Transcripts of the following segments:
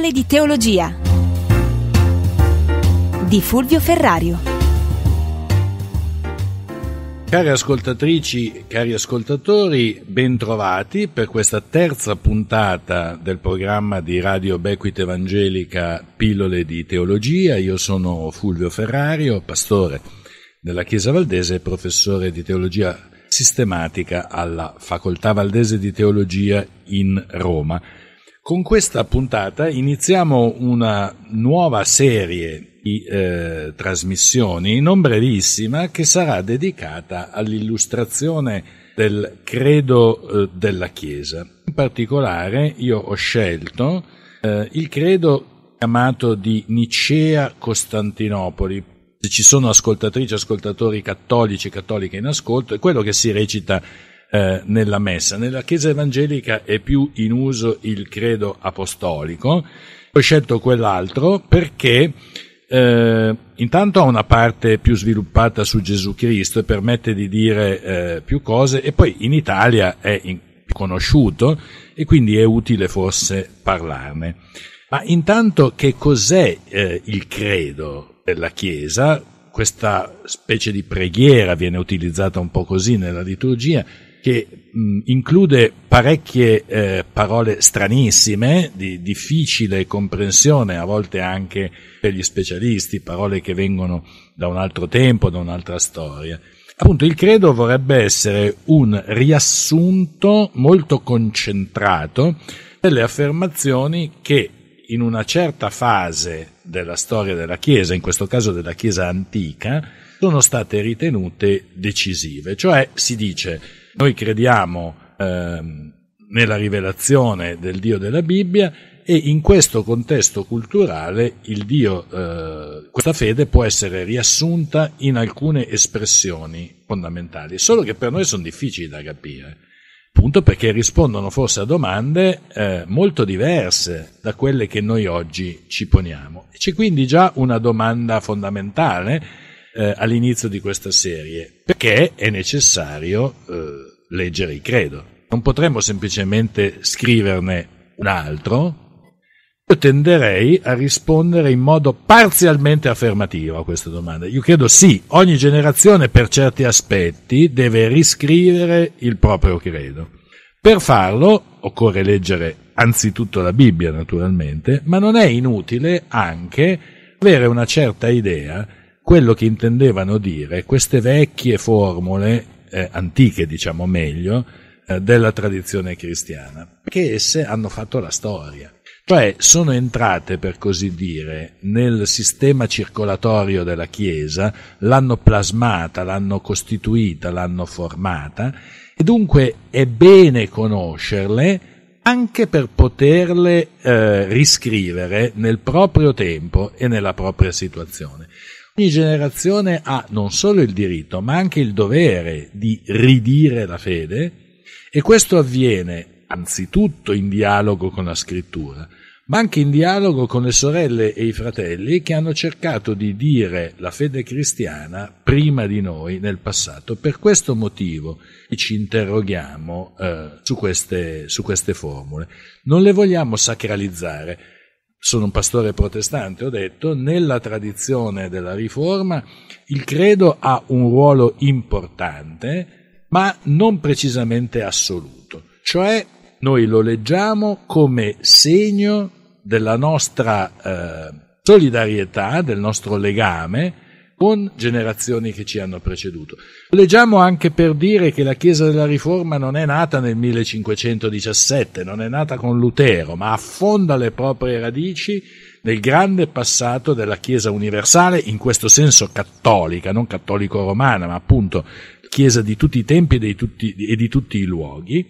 Pillole di Teologia di Fulvio Ferrario. Cari ascoltatrici, cari ascoltatori, bentrovati per questa terza puntata del programma di Radio Bequite Evangelica Pillole di Teologia. Io sono Fulvio Ferrario, pastore della Chiesa Valdese e professore di teologia sistematica alla Facoltà Valdese di Teologia in Roma. Con questa puntata iniziamo una nuova serie di eh, trasmissioni, non brevissima, che sarà dedicata all'illustrazione del credo eh, della Chiesa. In particolare io ho scelto eh, il credo chiamato di Nicea Costantinopoli. Se ci sono ascoltatrici, e ascoltatori cattolici, e cattoliche in ascolto, è quello che si recita eh, nella messa. Nella Chiesa evangelica è più in uso il credo apostolico. Ho scelto quell'altro perché eh, intanto ha una parte più sviluppata su Gesù Cristo e permette di dire eh, più cose e poi in Italia è in- conosciuto e quindi è utile forse parlarne. Ma intanto che cos'è eh, il credo della Chiesa? Questa specie di preghiera viene utilizzata un po' così nella liturgia, che mh, mm, include parecchie eh, parole stranissime, di difficile comprensione, a volte anche per gli specialisti, parole che vengono da un altro tempo, da un'altra storia. Appunto, il credo vorrebbe essere un riassunto molto concentrato delle affermazioni che in una certa fase della storia della Chiesa, in questo caso della Chiesa antica, sono state ritenute decisive. Cioè si dice noi crediamo ehm, nella rivelazione del Dio della Bibbia e in questo contesto culturale il Dio, eh, questa fede può essere riassunta in alcune espressioni fondamentali, solo che per noi sono difficili da capire, appunto perché rispondono forse a domande eh, molto diverse da quelle che noi oggi ci poniamo. C'è quindi già una domanda fondamentale eh, all'inizio di questa serie, perché è necessario eh, leggere il credo. Non potremmo semplicemente scriverne un altro. Io tenderei a rispondere in modo parzialmente affermativo a questa domanda. Io credo sì, ogni generazione per certi aspetti deve riscrivere il proprio credo. Per farlo occorre leggere anzitutto la Bibbia naturalmente, ma non è inutile anche avere una certa idea quello che intendevano dire queste vecchie formule eh, antiche, diciamo meglio, eh, della tradizione cristiana, perché esse hanno fatto la storia. Cioè sono entrate, per così dire, nel sistema circolatorio della Chiesa, l'hanno plasmata, l'hanno costituita, l'hanno formata e dunque è bene conoscerle anche per poterle eh, riscrivere nel proprio tempo e nella propria situazione ogni generazione ha non solo il diritto, ma anche il dovere di ridire la fede e questo avviene anzitutto in dialogo con la scrittura, ma anche in dialogo con le sorelle e i fratelli che hanno cercato di dire la fede cristiana prima di noi nel passato. Per questo motivo ci interroghiamo eh, su, queste, su queste formule. Non le vogliamo sacralizzare, sono un pastore protestante, ho detto, nella tradizione della Riforma il credo ha un ruolo importante, ma non precisamente assoluto. Cioè noi lo leggiamo come segno della nostra eh, solidarietà, del nostro legame con generazioni che ci hanno preceduto. Leggiamo anche per dire che la Chiesa della Riforma non è nata nel 1517, non è nata con Lutero, ma affonda le proprie radici nel grande passato della Chiesa universale, in questo senso cattolica, non cattolico-romana, ma appunto Chiesa di tutti i tempi e, tutti, e di tutti i luoghi.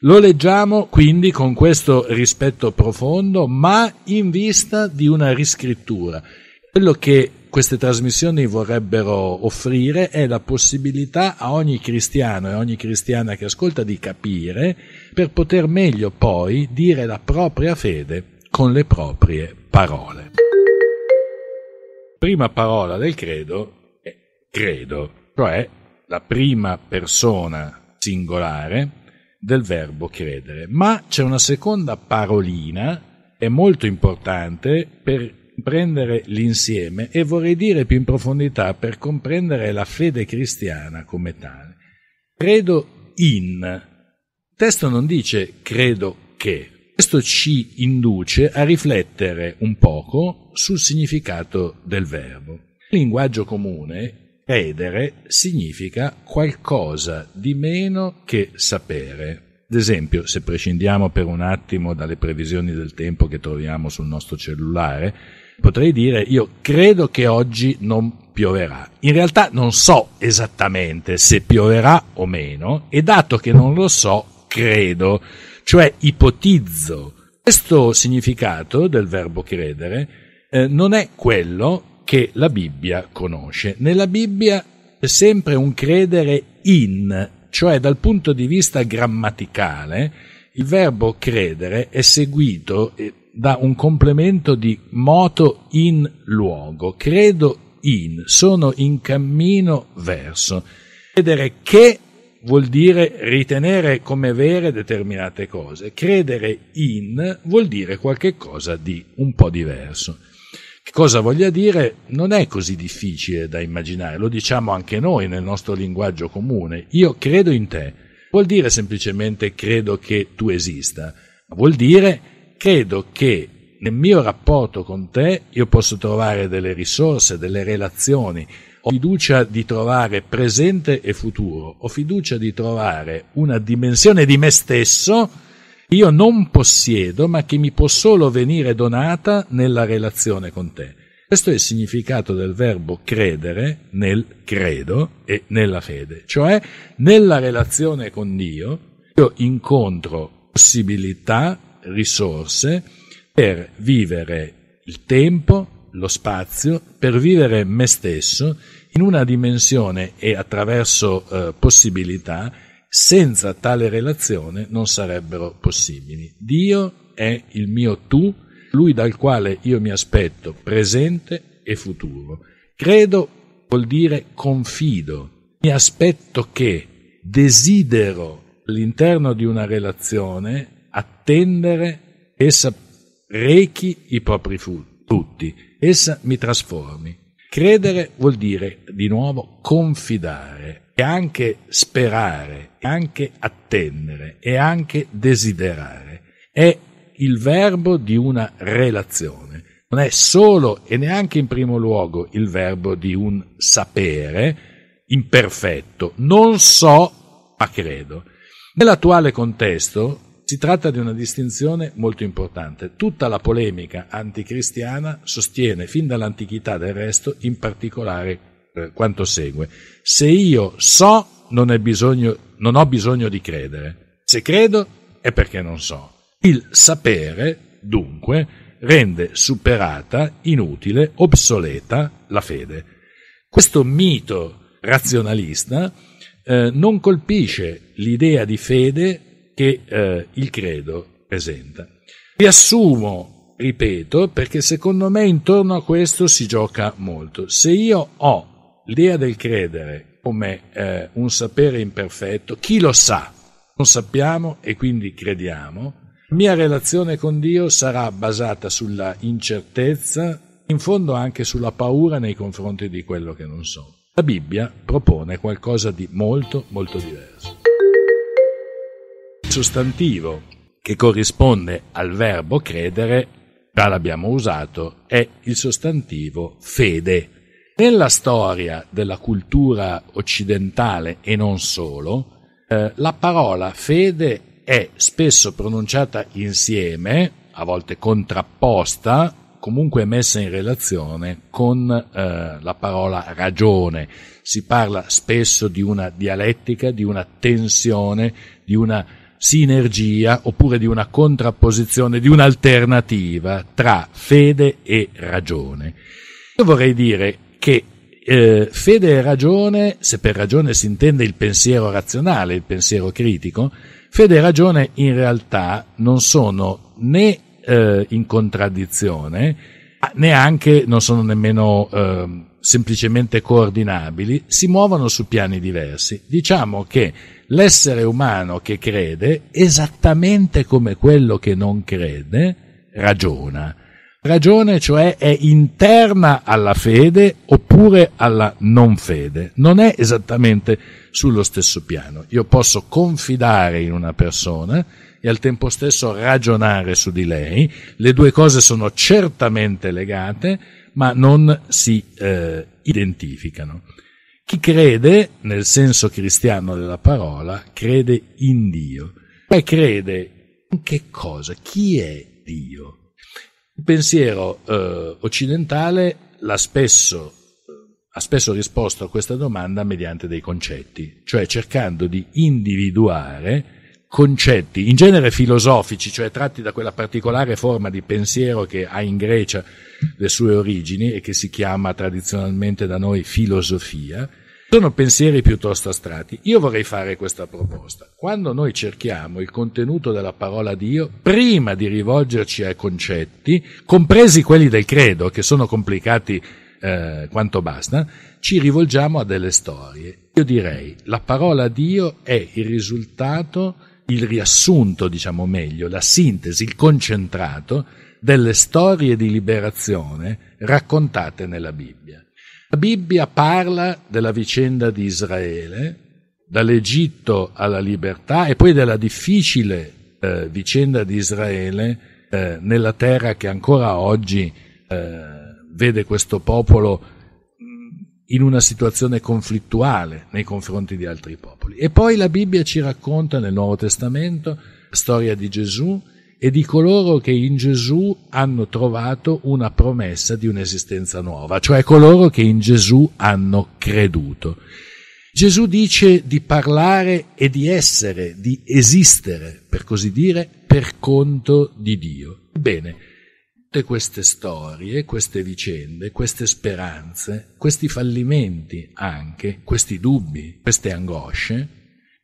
Lo leggiamo quindi con questo rispetto profondo, ma in vista di una riscrittura. Quello che queste trasmissioni vorrebbero offrire è la possibilità a ogni cristiano e ogni cristiana che ascolta di capire per poter meglio poi dire la propria fede con le proprie parole. Prima parola del credo è credo, cioè la prima persona singolare del verbo credere, ma c'è una seconda parolina, è molto importante per comprendere l'insieme e vorrei dire più in profondità per comprendere la fede cristiana come tale. Credo in. Il testo non dice credo che. Questo ci induce a riflettere un poco sul significato del verbo. In linguaggio comune, credere significa qualcosa di meno che sapere. Ad esempio, se prescindiamo per un attimo dalle previsioni del tempo che troviamo sul nostro cellulare, potrei dire io credo che oggi non pioverà. In realtà non so esattamente se pioverà o meno e dato che non lo so, credo, cioè ipotizzo. Questo significato del verbo credere eh, non è quello che la Bibbia conosce. Nella Bibbia c'è sempre un credere in, cioè dal punto di vista grammaticale, il verbo credere è seguito eh, da un complemento di moto in luogo. Credo in, sono in cammino verso. Credere che vuol dire ritenere come vere determinate cose. Credere in vuol dire qualche cosa di un po' diverso. Che cosa voglia dire non è così difficile da immaginare, lo diciamo anche noi nel nostro linguaggio comune. Io credo in te. Vuol dire semplicemente credo che tu esista, ma vuol dire credo che nel mio rapporto con te io posso trovare delle risorse, delle relazioni, ho fiducia di trovare presente e futuro, ho fiducia di trovare una dimensione di me stesso che io non possiedo ma che mi può solo venire donata nella relazione con te. Questo è il significato del verbo credere nel credo e nella fede, cioè nella relazione con Dio io incontro possibilità risorse per vivere il tempo, lo spazio, per vivere me stesso in una dimensione e attraverso eh, possibilità senza tale relazione non sarebbero possibili. Dio è il mio tu, lui dal quale io mi aspetto presente e futuro. Credo vuol dire confido, mi aspetto che desidero all'interno di una relazione attendere, essa rechi i propri frutti, essa mi trasformi. Credere vuol dire di nuovo confidare e anche sperare, e anche attendere e anche desiderare. È il verbo di una relazione. Non è solo e neanche in primo luogo il verbo di un sapere imperfetto. Non so, ma credo. Nell'attuale contesto, si tratta di una distinzione molto importante. Tutta la polemica anticristiana sostiene fin dall'antichità del resto, in particolare eh, quanto segue. Se io so, non, bisogno, non ho bisogno di credere. Se credo, è perché non so. Il sapere, dunque, rende superata, inutile, obsoleta la fede. Questo mito razionalista eh, non colpisce l'idea di fede che eh, il credo presenta. Riassumo, ripeto, perché secondo me intorno a questo si gioca molto. Se io ho l'idea del credere come eh, un sapere imperfetto, chi lo sa? Non sappiamo e quindi crediamo. La mia relazione con Dio sarà basata sulla incertezza, in fondo anche sulla paura nei confronti di quello che non so. La Bibbia propone qualcosa di molto, molto diverso sostantivo che corrisponde al verbo credere, già l'abbiamo usato, è il sostantivo fede. Nella storia della cultura occidentale e non solo, eh, la parola fede è spesso pronunciata insieme, a volte contrapposta, comunque messa in relazione con eh, la parola ragione. Si parla spesso di una dialettica, di una tensione, di una sinergia oppure di una contrapposizione, di un'alternativa tra fede e ragione. Io vorrei dire che eh, fede e ragione, se per ragione si intende il pensiero razionale, il pensiero critico, fede e ragione in realtà non sono né eh, in contraddizione, neanche non sono nemmeno eh, semplicemente coordinabili, si muovono su piani diversi. Diciamo che l'essere umano che crede, esattamente come quello che non crede, ragiona. Ragione cioè è interna alla fede oppure alla non fede, non è esattamente sullo stesso piano. Io posso confidare in una persona e al tempo stesso ragionare su di lei, le due cose sono certamente legate, ma non si eh, identificano. Chi crede, nel senso cristiano della parola, crede in Dio. Poi crede in che cosa? Chi è Dio? Il pensiero eh, occidentale l'ha spesso eh, ha spesso risposto a questa domanda mediante dei concetti, cioè cercando di individuare concetti in genere filosofici, cioè tratti da quella particolare forma di pensiero che ha in Grecia le sue origini e che si chiama tradizionalmente da noi filosofia, sono pensieri piuttosto astratti. Io vorrei fare questa proposta. Quando noi cerchiamo il contenuto della parola Dio, prima di rivolgerci ai concetti, compresi quelli del credo, che sono complicati eh, quanto basta, ci rivolgiamo a delle storie. Io direi, la parola Dio è il risultato il riassunto, diciamo meglio, la sintesi, il concentrato delle storie di liberazione raccontate nella Bibbia. La Bibbia parla della vicenda di Israele, dall'Egitto alla libertà e poi della difficile eh, vicenda di Israele eh, nella terra che ancora oggi eh, vede questo popolo mm, in una situazione conflittuale nei confronti di altri popoli popoli. E poi la Bibbia ci racconta nel Nuovo Testamento la storia di Gesù e di coloro che in Gesù hanno trovato una promessa di un'esistenza nuova, cioè coloro che in Gesù hanno creduto. Gesù dice di parlare e di essere, di esistere, per così dire, per conto di Dio. Bene, tutte queste storie, queste vicende, queste speranze, questi fallimenti anche, questi dubbi, queste angosce,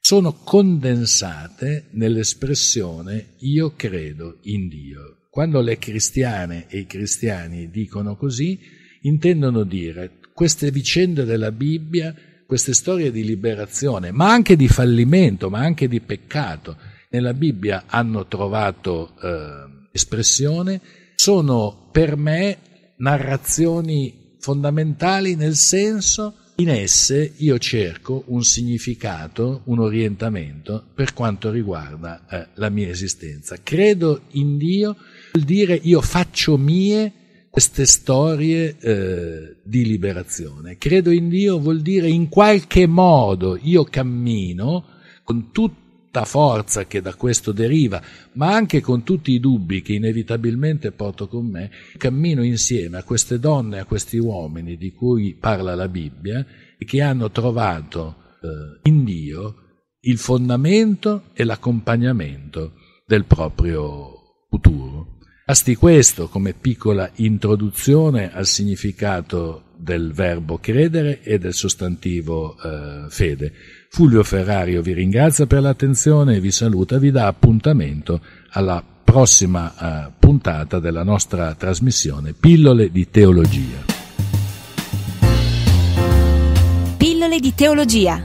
sono condensate nell'espressione io credo in Dio. Quando le cristiane e i cristiani dicono così, intendono dire queste vicende della Bibbia, queste storie di liberazione, ma anche di fallimento, ma anche di peccato, nella Bibbia hanno trovato eh, espressione sono per me narrazioni fondamentali nel senso in esse io cerco un significato, un orientamento per quanto riguarda eh, la mia esistenza. Credo in Dio vuol dire io faccio mie queste storie eh, di liberazione. Credo in Dio vuol dire in qualche modo io cammino con tutto forza che da questo deriva, ma anche con tutti i dubbi che inevitabilmente porto con me, cammino insieme a queste donne, a questi uomini di cui parla la Bibbia, e che hanno trovato eh, in Dio il fondamento e l'accompagnamento del proprio futuro. Basti questo come piccola introduzione al significato del verbo credere e del sostantivo eh, fede. Fulvio Ferrario vi ringrazia per l'attenzione, vi saluta, vi dà appuntamento alla prossima eh, puntata della nostra trasmissione Pillole di Teologia. Pillole di Teologia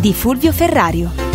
di Fulvio Ferrario.